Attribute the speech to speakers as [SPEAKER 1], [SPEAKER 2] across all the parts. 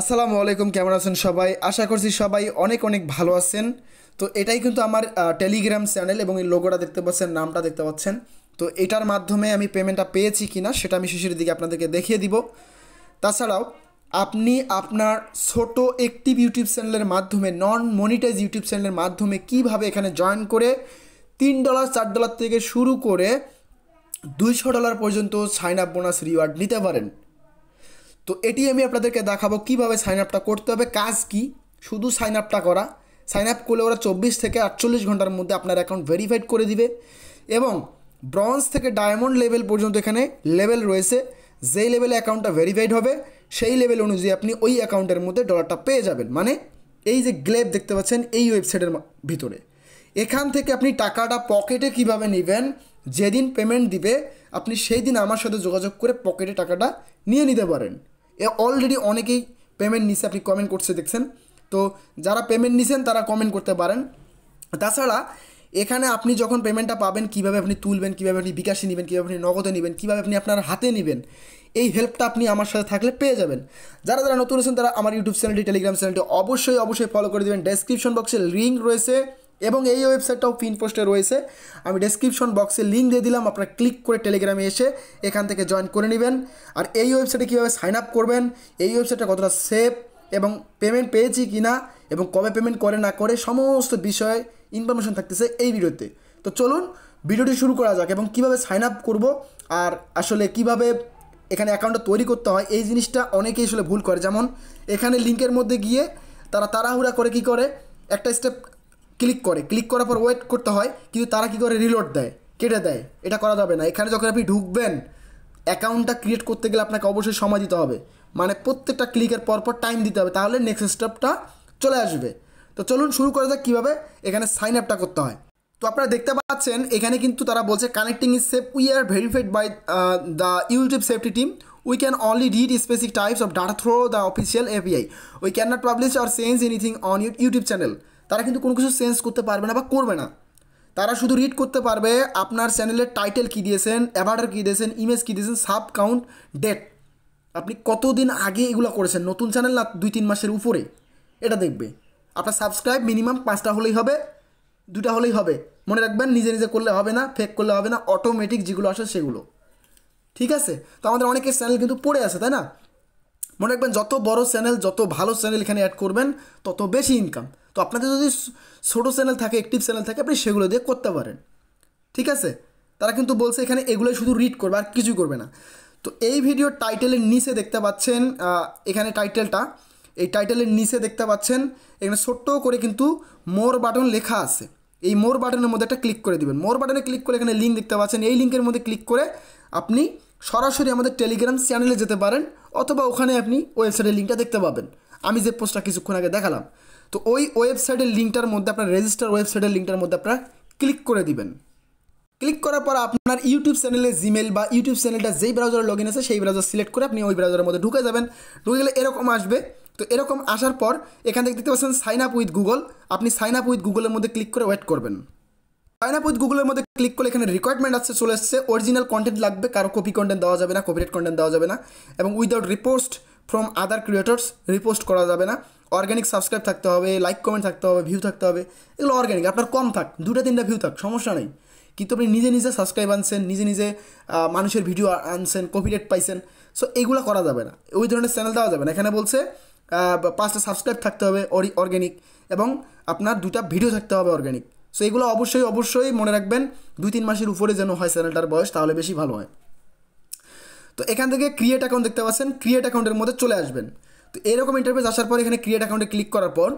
[SPEAKER 1] আসসালামু আলাইকুম কেমন আছেন সবাই আশা করছি সবাই অনেক অনেক ভালো আছেন তো এটাই কিন্তু আমার টেলিগ্রাম চ্যানেল এবং এই লোগোটা দেখতে পাচ্ছেন নামটা দেখতে পাচ্ছেন তো এটার মাধ্যমে আমি পেমেন্টটা পেয়েছি কি না সেটা আমি শেষের দিকে আপনাদেরকে দেখিয়ে দিব তাছাড়াও আপনি আপনার ছোট একটি ইউটিউব চ্যানেলের মাধ্যমে নন মনিটাইজ ইউটিউব চ্যানেলের মাধ্যমে কিভাবে এখানে জয়েন করে তিন ডলার চার ডলার থেকে শুরু করে দুইশো ডলার পর্যন্ত সাইন আপ বোনাস রিওয়ার্ড নিতে পারেন তো এটি আমি আপনাদেরকে দেখাবো কিভাবে সাইন আপটা করতে হবে কাজ কি শুধু সাইন আপটা করা সাইন আপ করলে ওরা চব্বিশ থেকে আটচল্লিশ ঘন্টার মধ্যে আপনার অ্যাকাউন্ট ভেরিফাইড করে দিবে এবং ব্রঞ্জ থেকে ডায়মন্ড লেভেল পর্যন্ত এখানে লেভেল রয়েছে যেই লেভেলে অ্যাকাউন্টটা ভেরিফাইড হবে সেই লেভেল অনুযায়ী আপনি ওই অ্যাকাউন্টের মধ্যে ডলারটা পেয়ে যাবেন মানে এই যে গ্লেব দেখতে পাচ্ছেন এই ওয়েবসাইটের ভিতরে এখান থেকে আপনি টাকাটা পকেটে কিভাবে নেবেন যেদিন পেমেন্ট দিবে আপনি সেই দিন আমার সাথে যোগাযোগ করে পকেটে টাকাটা নিয়ে নিতে পারেন অলরেডি অনেকেই পেমেন্ট নিছে আপনি কমেন্ট করছে দেখছেন তো যারা পেমেন্ট নিছেন তারা কমেন্ট করতে পারেন তাছাড়া এখানে আপনি যখন পেমেন্টটা পাবেন কীভাবে আপনি তুলবেন কীভাবে আপনি বিকাশে নেবেন কীভাবে আপনি নগদে নেবেন কীভাবে আপনি আপনার হাতে নেবেন এই হেল্পটা আপনি আমার সাথে থাকলে পেয়ে যাবেন যারা যারা নতুন আছেন তারা আমার ইউটিউব চ্যানেলটি টেলিগ্রাম চ্যানেলটি অবশ্যই অবশ্যই ফলো করে দেবেন ডেসক্রিপশন বক্সে লিঙ্ক রয়েছে এবং এই ওয়েবসাইটটাও পিন পোস্টে রয়েছে আমি ডেসক্রিপশন বক্সে লিঙ্ক দিয়ে দিলাম আপনারা ক্লিক করে টেলিগ্রামে এসে এখান থেকে জয়েন করে নেবেন আর এই ওয়েবসাইটে কীভাবে সাইন আপ করবেন এই ওয়েবসাইটটা কতটা সেফ এবং পেমেন্ট পেয়েছি কি না এবং কবে পেমেন্ট করে না করে সমস্ত বিষয়ে ইনফরমেশন থাকতেছে এই ভিডিওতে তো চলুন ভিডিওটি শুরু করা যাক এবং কিভাবে সাইন আপ করবো আর আসলে কিভাবে এখানে অ্যাকাউন্টটা তৈরি করতে হয় এই জিনিসটা অনেকেই আসলে ভুল করে যেমন এখানে লিঙ্কের মধ্যে গিয়ে তারা তাড়াহুড়া করে কি করে একটা স্টেপ ক্লিক করে ক্লিক করার পর ওয়েট করতে হয় কিন্তু তারা কি করে রিলোড দেয় কেটে দেয় এটা করা যাবে না এখানে যখন আপনি ঢুকবেন অ্যাকাউন্টটা ক্রিয়েট করতে গেলে আপনাকে অবশ্যই সময় দিতে হবে মানে প্রত্যেকটা ক্লিকের পরপর টাইম দিতে হবে তাহলে নেক্সট স্টেপটা চলে আসবে তো চলুন শুরু করা যাক কীভাবে এখানে সাইন আপটা করতে হয় তো আপনারা দেখতে পাচ্ছেন এখানে কিন্তু তারা বলছে connecting is safe we are verified by the YouTube safety team we can only read specific types of data through the official API we can not publish or change anything on YouTube channel তারা কিন্তু কোনো কিছু change করতে পারবে না বা করবে না তারা শুধু রিড করতে পারবে আপনার চ্যানেলের টাইটেল কী দিয়েছেন অ্যাভার্ডার কী দিয়েছেন ইমেজ কী দিয়েছেন সাব কাউন্ট ডেট আপনি কতদিন আগে এগুলো করেছেন নতুন চ্যানেল না দুই তিন মাসের উপরে এটা দেখবে আপনার সাবস্ক্রাইব মিনিমাম পাঁচটা হলেই হবে দুটা হলেই হবে মনে রাখবেন নিজে নিজে করলে হবে না ফেক করলে হবে না অটোমেটিক যেগুলো আসে সেগুলো ঠিক আছে তো আমাদের অনেকের চ্যানেল কিন্তু পড়ে আছে তাই না মনে রাখবেন যত বড় চ্যানেল যত ভালো চ্যানেল এখানে অ্যাড করবেন তত বেশি ইনকাম তো আপনাদের যদি ছোটো চ্যানেল থাকে অ্যাক্টিভ চ্যানেল থাকে আপনি সেগুলো দিয়ে করতে পারেন ঠিক আছে তারা কিন্তু বলছে এখানে এগুলোই শুধু রিড করবে আর কিছুই করবে না তো এই ভিডিও টাইটেলের নিচে দেখতে পাচ্ছেন এখানে টাইটেলটা এই টাইটেলের নিচে দেখতে পাচ্ছেন এখানে ছোট্ট করে কিন্তু মোর বাটন লেখা আছে এই মোর বাটনের মধ্যে একটা ক্লিক করে দেবেন মোর বাটনে ক্লিক করে এখানে লিঙ্ক দেখতে পাচ্ছেন এই লিঙ্কের মধ্যে ক্লিক করে আপনি সরাসরি আমাদের টেলিগ্রাম চ্যানেলে যেতে পারেন অথবা ওখানে আপনি ওয়েবসাইটের লিঙ্কটা দেখতে পাবেন আমি যে পোস্টটা কিছুক্ষণ আগে দেখালাম তো ওই ওয়েবসাইটের লিঙ্কটার মধ্যে আপনার রেজিস্টার ওয়েবসাইটের লিঙ্কটার মধ্যে আপনার ক্লিক করে দিবেন ক্লিক করার পর আপনার ইউটিউব চ্যানেলে জিমেল বা ইউটিউব চ্যানেলটা যেই ব্রাউজারে লগ ইন আছে সেই ব্রাউজার সিলেক্ট করে আপনি ওই ব্রাউজারের মধ্যে ঢুকে যাবেন ঢুকে গেলে এরকম আসবে তো এরকম আসার পর এখান থেকে দেখতে পাচ্ছেন সাইন আপ উইথ গুগল আপনি সাইন আপ উইথ গুগলের মধ্যে ক্লিক করে ওয়েট করবেন সাইন আপ উইথ গুগলের মধ্যে ক্লিক করলে এখানে রিকোয়ারমেন্ট আসছে চলে এসছে অরিজিনাল কন্টেন্ট লাগবে কারো কপি কন্টেন্ট দেওয়া যাবে না কপিরাইট কন্টেন্ট দেওয়া যাবে না এবং without repost from other creators repost করা যাবে না অর্গ্যানিক সাবস্ক্রাইব থাকতে হবে লাইক কমেন্ট থাকতে হবে ভিউ থাকতে হবে এগুলো অর্গ্যানিক আপনার কম থাক দুটা তিনটা ভিউ থাক সমস্যা নেই কিন্তু আপনি নিজে নিজে সাবস্ক্রাইব আনছেন নিজে নিজে মানুষের ভিডিও আনছেন কপিরাইট পাইছেন সো এইগুলো করা যাবে না ওই ধরনের চ্যানেল দেওয়া যাবে না এখানে বলছে পাঁচটা সাবস্ক্রাইব থাকতে হবে অরি অর্গ্যানিক এবং আপনার দুটা ভিডিও থাকতে হবে অর্গ্যানিক সো এগুলো অবশ্যই অবশ্যই মনে রাখবেন দুই তিন মাসের উপরে যেন হয় চ্যানেলটার বয়স তাহলে বেশি ভালো হয় তো এখান থেকে ক্রিয়েট অ্যাকাউন্ট দেখতে পাচ্ছেন ক্রিয়েট অ্যাকাউন্টের মধ্যে চলে আসবেন তো এরকম ইন্টারফেস আসার পর এখানে ক্রিয়েট অ্যাকাউন্টে ক্লিক করার পর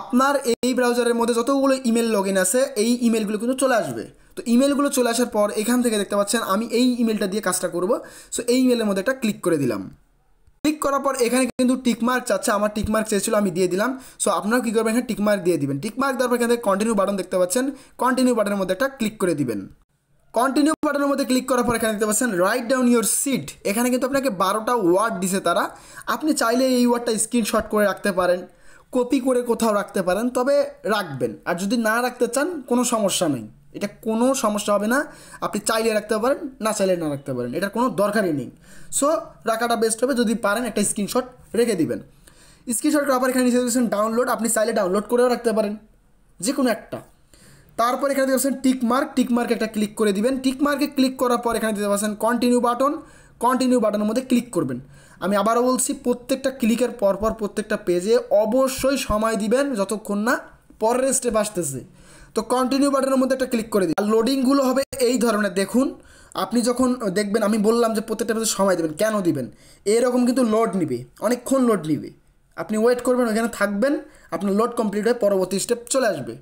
[SPEAKER 1] আপনার এই ব্রাউজারের মধ্যে যতগুলো ইমেল লগ ইন আছে এই ইমেলগুলো কিন্তু চলে আসবে তো ইমেলগুলো চলে আসার পর এখান থেকে দেখতে পাচ্ছেন আমি এই ইমেলটা দিয়ে কাজটা করব সো এই ইমেলের মধ্যে একটা ক্লিক করে দিলাম ক্লিক করার পর এখানে কিন্তু টিকমার্ক চাচ্ছে আমার টিকমার্ক চেয়েছিল আমি দিয়ে দিলাম সো আপনারা কী করবেন এখানে টিকমার্ক দিয়ে দিবেন টিকমার্ক দেওয়ার পর এখানে কন্টিনিউ বাটন দেখতে পাচ্ছেন কন্টিনিউ বাটনের মধ্যে একটা ক্লিক করে দিবেন কন্টিনিউ বাটনের মধ্যে ক্লিক করার পর এখানে দেখতে পাচ্ছেন রাইট ডাউন ইউর সিট এখানে কিন্তু আপনাকে বারোটা ওয়ার্ড দিছে তারা আপনি চাইলে এই ওয়ার্ডটা স্ক্রিনশট করে রাখতে পারেন কপি করে কোথাও রাখতে পারেন তবে রাখবেন আর যদি না রাখতে চান কোনো সমস্যা নেই এটা কোনো সমস্যা হবে না আপনি চাইলে রাখতে পারেন না চাইলে না রাখতে পারেন এটার কোনো দরকারই নেই সো রাখাটা বেস্ট হবে যদি পারেন একটা স্ক্রিনশট রেখে দিবেন স্ক্রিনশট আবার এখানে নিচে দিয়েছেন ডাউনলোড আপনি চাইলে ডাউনলোড করেও রাখতে পারেন যে কোনো একটা তারপর এখানে দিতে পারছেন টিক মার্ক টিক একটা ক্লিক করে দিবেন টিক মার্কে ক্লিক করার পর এখানে দিতে পারছেন কন্টিনিউ বাটন কন্টিনিউ বাটনের মধ্যে ক্লিক করবেন আমি আবারও বলছি প্রত্যেকটা ক্লিকের পরপর প্রত্যেকটা পেজে অবশ্যই সময় দিবেন যতক্ষণ না পরের স্টেপ আসতেছে তো কন্টিনিউ বাটনের মধ্যে একটা ক্লিক করে দিই আর লোডিংগুলো হবে এই ধরনের দেখুন আপনি যখন দেখবেন আমি বললাম যে প্রত্যেকটা পেজে সময় দেবেন কেন দিবেন এরকম কিন্তু লোড নিবে অনেকক্ষণ লোড নিবে আপনি ওয়েট করবেন ওইখানে থাকবেন আপনার লোড কমপ্লিট হয়ে পরবর্তী স্টেপ চলে আসবে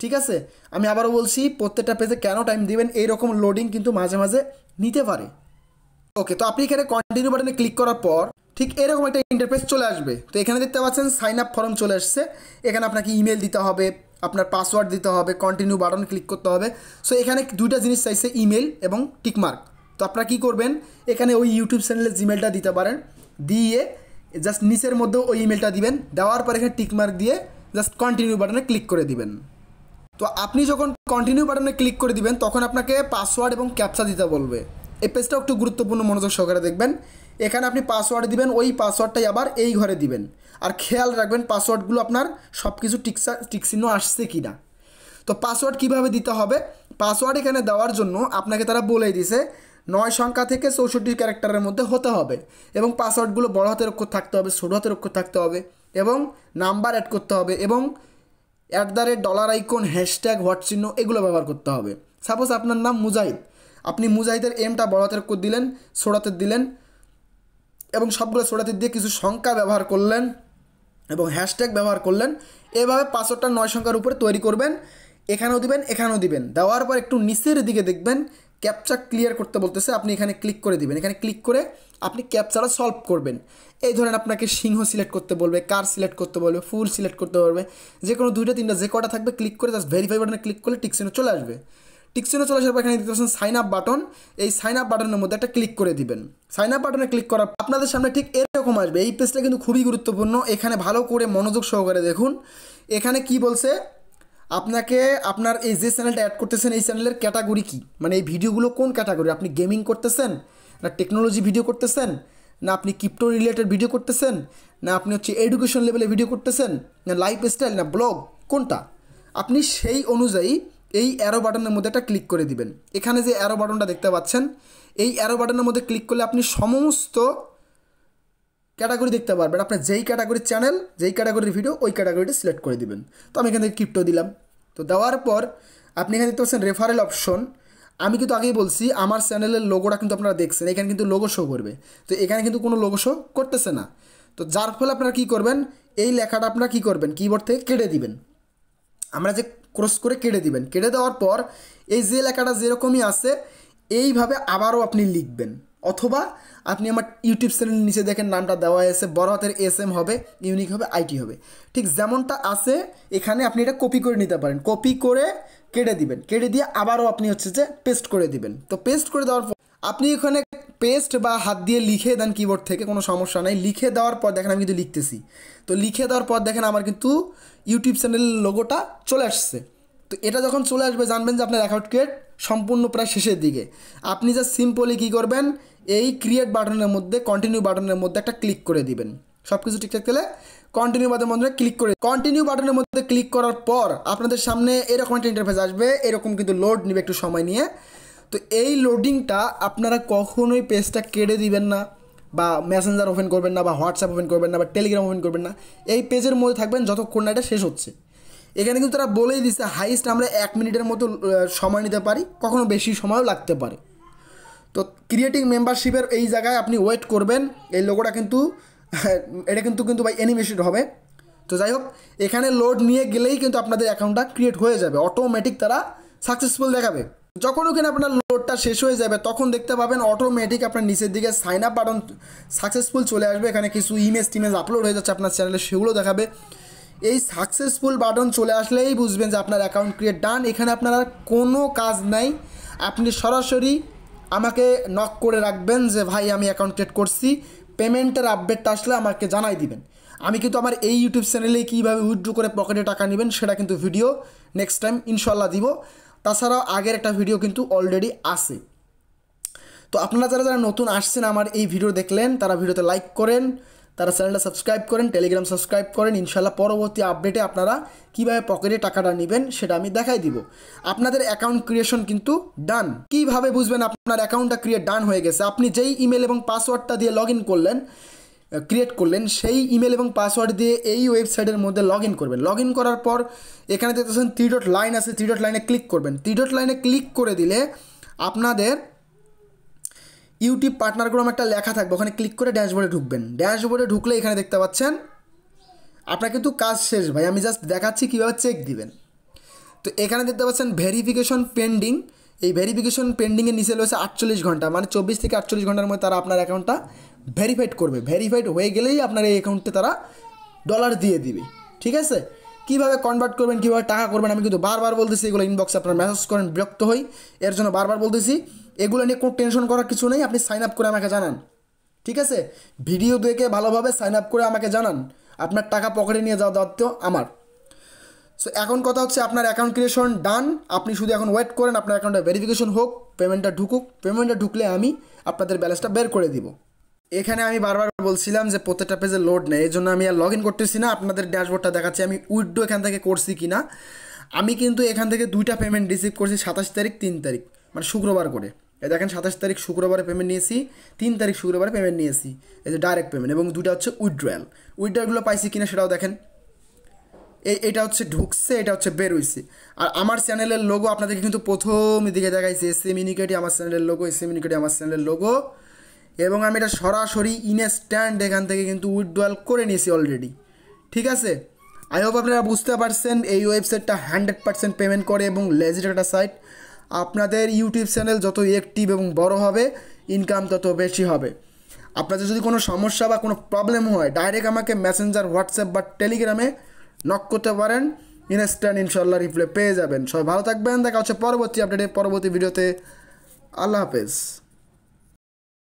[SPEAKER 1] ঠিক আছে আমি আবারও বলছি প্রত্যেকটা পেজে কেন টাইম দিবেন এইরকম লোডিং কিন্তু মাঝে মাঝে নিতে পারে ওকে তো আপনি এখানে কন্টিনিউ বাটনে ক্লিক করার পর ঠিক এরকম একটা ইন্টারফেস চলে আসবে তো এখানে দেখতে পাচ্ছেন সাইন আপ ফর্ম চলে আসছে এখানে আপনাকে ইমেল দিতে হবে আপনার পাসওয়ার্ড দিতে হবে কন্টিনিউ বাটন ক্লিক করতে হবে সো এখানে দুইটা জিনিস চাইছে ইমেল এবং টিকমার্ক তো আপনারা কী করবেন এখানে ওই ইউটিউব চ্যানেলের জিমেলটা দিতে পারেন দিয়ে জাস্ট নিচের মধ্যে ওই ইমেলটা দিবেন দেওয়ার পর এখানে টিকমার্ক দিয়ে জাস্ট কন্টিনিউ বাটনে ক্লিক করে দিবেন তো আপনি যখন কন্টিনিউ বাটনে ক্লিক করে দিবেন তখন আপনাকে পাসওয়ার্ড এবং ক্যাপচা দিতে বলবে এই পেজটাও একটু গুরুত্বপূর্ণ মনোযোগ সহকারে দেখবেন এখানে আপনি পাসওয়ার্ড দিবেন ওই পাসওয়ার্ডটাই আবার এই ঘরে দিবেন আর খেয়াল রাখবেন পাসওয়ার্ডগুলো আপনার সব কিছু টিকসা টিকচিহ্ন আসছে কি না তো পাসওয়ার্ড কিভাবে দিতে হবে পাসওয়ার্ড এখানে দেওয়ার জন্য আপনাকে তারা বলেই দিছে নয় সংখ্যা থেকে চৌষট্টি ক্যারেক্টারের মধ্যে হতে হবে এবং পাসওয়ার্ডগুলো বড় হাতের অক্ষর থাকতে হবে ছোটো হাতের অক্ষর থাকতে হবে এবং নাম্বার অ্যাড করতে হবে এবং at the rate dollar icon hashtag হোয়াটচিহ্ন এগুলো ব্যবহার করতে হবে সাপোজ আপনার নাম মুজাহিদ আপনি মুজাহিদের এমটা বড় হাতের অক্ষর দিলেন ছোড়াতে দিলেন এবং সবগুলো ছোড়াতে দিয়ে কিছু সংখ্যা ব্যবহার করলেন এবং হ্যাশট্যাগ ব্যবহার করলেন এভাবে পাসওয়ার্ডটা নয় সংখ্যার উপরে তৈরি করবেন এখানেও দিবেন এখানেও দিবেন দেওয়ার পর একটু নিচের দিকে দেখবেন ক্যাপচা ক্লিয়ার করতে বলতেছে আপনি এখানে ক্লিক করে দিবেন এখানে ক্লিক করে আপনি ক্যাপচাটা সলভ করবেন এই ধরেন আপনাকে সিংহ সিলেক্ট করতে বলবে কার সিলেক্ট করতে বলবে ফুল সিলেক্ট করতে পারবে যে কোনো দুইটা তিনটা যে কটা থাকবে ক্লিক করে জাস্ট ভেরিফাই বাটনে ক্লিক করলে টিকসিনে চলে আসবে টিকচিহ্ন চলে আসার পর এখানে দেখতে পাচ্ছেন সাইন আপ বাটন এই সাইন আপ বাটনের মধ্যে একটা ক্লিক করে দিবেন সাইন আপ বাটনে ক্লিক করার আপনাদের সামনে ঠিক এরকম আসবে এই পেজটা কিন্তু খুবই গুরুত্বপূর্ণ এখানে ভালো করে মনোযোগ সহকারে দেখুন এখানে কি বলছে আপনাকে আপনার এই যে চ্যানেলটা অ্যাড করতেছেন এই চ্যানেলের ক্যাটাগরি কি মানে এই ভিডিওগুলো কোন ক্যাটাগরি আপনি গেমিং করতেছেন না টেকনোলজি ভিডিও করতেছেন না আপনি ক্রিপ্টো রিলেটেড ভিডিও করতেছেন না আপনি হচ্ছে এডুকেশন লেভেলে ভিডিও করতেছেন না লাইফ স্টাইল না ব্লগ কোনটা আপনি সেই অনুযায়ী এই অ্যারো বাটনের মধ্যে একটা ক্লিক করে দিবেন এখানে যে অ্যারো বাটনটা দেখতে পাচ্ছেন এই অ্যারো বাটনের মধ্যে ক্লিক করলে আপনি সমস্ত ক্যাটাগরি দেখতে পারবেন আপনার যেই ক্যাটাগরির চ্যানেল যেই ক্যাটাগরির ভিডিও ওই ক্যাটাগরিটি সিলেক্ট করে দিবেন তো আমি এখান থেকে ক্রিপ্টো দিলাম তো দেওয়ার পর আপনি এখানে দেখতে পাচ্ছেন রেফারেল অপশন আমি কিন্তু আগেই বলছি আমার চ্যানেলের লোগোটা কিন্তু আপনারা দেখছেন এখানে কিন্তু লোগো শো করবে তো এখানে কিন্তু কোনো লোগো শো করতেছে না তো যার ফলে আপনারা কী করবেন এই লেখাটা আপনারা কী করবেন কিবোর্ড থেকে কেটে দিবেন আমরা যে ক্রস করে কেটে দিবেন কেটে দেওয়ার পর এই যে লেখাটা যেরকমই আছে এইভাবে আবারও আপনি লিখবেন অথবা আপনি আমার ইউটিউব চ্যানেল নিচে দেখেন নামটা দেওয়া হয়েছে বড় হাতের এস এম হবে ইউনিক হবে আইটি হবে ঠিক যেমনটা আছে এখানে আপনি এটা কপি করে নিতে পারেন কপি করে কেটে দিবেন কেটে দিয়ে আবারও আপনি হচ্ছে যে পেস্ট করে দিবেন তো পেস্ট করে দেওয়ার পর আপনি এখানে পেস্ট বা হাত দিয়ে লিখে দেন কিবোর্ড থেকে কোনো সমস্যা নাই লিখে দেওয়ার পর দেখেন আমি কিন্তু লিখতেছি তো লিখে দেওয়ার পর দেখেন আমার কিন্তু ইউটিউব চ্যানেলের লোগোটা চলে আসছে তো এটা যখন চলে আসবে জানবেন যে আপনার অ্যাকাউন্ট ক্রিয়েট সম্পূর্ণ প্রায় শেষের দিকে আপনি যা সিম্পলি কী করবেন এই ক্রিয়েট বাটনের মধ্যে কন্টিনিউ বাটনের মধ্যে একটা ক্লিক করে দিবেন সব কিছু ঠিকঠাক গেলে কন্টিনিউ বাটনের মধ্যে ক্লিক করে কন্টিনিউ বাটনের মধ্যে ক্লিক করার পর আপনাদের সামনে এরকম একটা ইন্টারফেস আসবে এরকম কিন্তু লোড নিবে একটু সময় নিয়ে তো এই লোডিংটা আপনারা কখনোই পেজটা কেড়ে দিবেন না বা মেসেঞ্জার ওপেন করবেন না বা হোয়াটসঅ্যাপ ওপেন করবেন না বা টেলিগ্রাম ওপেন করবেন না এই পেজের মধ্যে থাকবেন যতক্ষণ না এটা শেষ হচ্ছে এখানে কিন্তু তারা বলেই দিচ্ছে হাইস্ট আমরা এক মিনিটের মতো সময় নিতে পারি কখনো বেশি সময়ও লাগতে পারে তো ক্রিয়েটিং মেম্বারশিপের এই জায়গায় আপনি ওয়েট করবেন এই লোগোটা কিন্তু এটা কিন্তু কিন্তু ভাই অ্যানিমেশন হবে তো যাই হোক এখানে লোড নিয়ে গেলেই কিন্তু আপনাদের অ্যাকাউন্টটা ক্রিয়েট হয়ে যাবে অটোমেটিক তারা সাকসেসফুল দেখাবে যখন ওখানে আপনার লোডটা শেষ হয়ে যাবে তখন দেখতে পাবেন অটোমেটিক আপনার নিচের দিকে সাইন আপ বাটন সাকসেসফুল চলে আসবে এখানে কিছু ইমেজ টিমেজ আপলোড হয়ে যাচ্ছে আপনার চ্যানেলে সেগুলো দেখাবে এই সাকসেসফুল বাটন চলে আসলেই বুঝবেন যে আপনার অ্যাকাউন্ট ক্রিয়েট ডান এখানে আপনার আর কোনো কাজ নাই আপনি সরাসরি আমাকে নক করে রাখবেন যে ভাই আমি অ্যাকাউন্ট ক্রিয়েট করছি পেমেন্টের আপডেটটা আসলে আমাকে জানাই দিবেন আমি কিন্তু আমার এই ইউটিউব চ্যানেলে কীভাবে উইথড্রু করে পকেটে টাকা নেবেন সেটা কিন্তু ভিডিও নেক্সট টাইম ইনশাল্লাহ দিব তাছাড়াও আগের একটা ভিডিও কিন্তু অলরেডি আছে তো আপনারা যারা যারা নতুন আসছেন আমার এই ভিডিও দেখলেন তারা ভিডিওতে লাইক করেন তারা চ্যানেলটা সাবস্ক্রাইব করেন টেলিগ্রাম সাবস্ক্রাইব করেন ইনশাল্লাহ পরবর্তী আপডেটে আপনারা কীভাবে পকেটে টাকাটা নেবেন সেটা আমি দেখাই দিব আপনাদের অ্যাকাউন্ট ক্রিয়েশন কিন্তু ডান কিভাবে বুঝবেন আপনার অ্যাকাউন্টটা ক্রিয়েট ডান হয়ে গেছে আপনি যেই ইমেল এবং পাসওয়ার্ডটা দিয়ে লগ করলেন ক্রিয়েট করলেন সেই ইমেল এবং পাসওয়ার্ড দিয়ে এই ওয়েবসাইটের মধ্যে লগ ইন করবেন লগ ইন করার পর এখানে দেখতেছেন থ্রি ডট লাইন আছে থ্রি ডট লাইনে ক্লিক করবেন থ্রি ডট লাইনে ক্লিক করে দিলে আপনাদের ইউটিউব পার্টনারগ্রাম একটা লেখা থাকবে ওখানে ক্লিক করে ড্যাশবোর্ডে ঢুকবেন ড্যাশবোর্ডে ঢুকলে এখানে দেখতে পাচ্ছেন আপনার কিন্তু কাজ শেষ ভাই আমি জাস্ট দেখাচ্ছি কীভাবে চেক দিবেন তো এখানে দেখতে পাচ্ছেন ভেরিফিকেশন পেন্ডিং এই ভেরিফিকেশন পেন্ডিংয়ের নিচে রয়েছে আটচল্লিশ ঘন্টা মানে চব্বিশ থেকে আটচল্লিশ ঘন্টার মধ্যে তারা আপনার অ্যাকাউন্টটা ভেরিফাইড করবে ভেরিফাইড হয়ে গেলেই আপনার এই অ্যাকাউন্টে তারা ডলার দিয়ে দিবে ঠিক আছে কীভাবে কনভার্ট করবেন কীভাবে টাকা করবেন আমি কিন্তু বারবার বলতেছি এগুলো ইনবক্সে আপনার মেসেজ করেন বিরক্ত হই এর জন্য বারবার বলতেছি এগুলো নিয়ে কোনো টেনশন করার কিছু নেই আপনি সাইন আপ করে আমাকে জানান ঠিক আছে ভিডিও দেখে ভালোভাবে সাইন আপ করে আমাকে জানান আপনার টাকা পকেটে নিয়ে যাওয়া দায়িত্ব আমার সো এখন কথা হচ্ছে আপনার অ্যাকাউন্ট ক্রিয়েশন ডান আপনি শুধু এখন ওয়েট করেন আপনার অ্যাকাউন্টে ভেরিফিকেশন হোক পেমেন্টটা ঢুকুক পেমেন্টটা ঢুকলে আমি আপনাদের ব্যালেন্সটা বের করে দিব এখানে আমি বারবার বলছিলাম যে প্রত্যেকটা পেজে লোড নেই এই জন্য আমি আর লগ ইন করতেছি না আপনাদের ড্যাশবোর্ডটা দেখাচ্ছি আমি উইডো এখান থেকে করছি কি না আমি কিন্তু এখান থেকে দুইটা পেমেন্ট রিসিভ করছি সাতাশ তারিখ তিন তারিখ মানে শুক্রবার করে এই দেখেন সাতাশ তারিখ শুক্রবারে পেমেন্ট নিয়েছি তিন তারিখ শুক্রবারে পেমেন্ট নিয়েছি এই যে ডাইরেক্ট পেমেন্ট এবং দুটা হচ্ছে উইড্রয়াল উইড্রয়ালগুলো পাইছি কিনা সেটাও দেখেন এটা হচ্ছে ঢুকছে এটা হচ্ছে বেরোইছে আর আমার চ্যানেলের লোগো আপনাদেরকে কিন্তু প্রথম দিকে দেখাইছে এসএ মিনিকেটি আমার চ্যানেলের লোগো এসএ মিনিকেটি আমার চ্যানেলের লোগো এবং আমি এটা সরাসরি ইনস্ট্যান্ট এখান থেকে কিন্তু উইথড্রয়াল করে নিয়েছি অলরেডি ঠিক আছে আই হোপ আপনারা বুঝতে পারছেন এই ওয়েবসাইটটা হান্ড্রেড পার্সেন্ট পেমেন্ট করে এবং লেজিট একটা সাইট আপনাদের ইউটিউব চ্যানেল যত অ্যাক্টিভ এবং বড় হবে ইনকাম তত বেশি হবে আপনাদের যদি কোনো সমস্যা বা কোনো প্রবলেম হয় ডাইরেক্ট আমাকে মেসেঞ্জার হোয়াটসঅ্যাপ বা টেলিগ্রামে নক করতে পারেন ইনস্ট্যান্ট ইনশাল্লাহ রিপ্লে পেয়ে যাবেন সবাই ভালো থাকবেন দেখা হচ্ছে পরবর্তী আপডেটে পরবর্তী ভিডিওতে আল্লাহ হাফেজ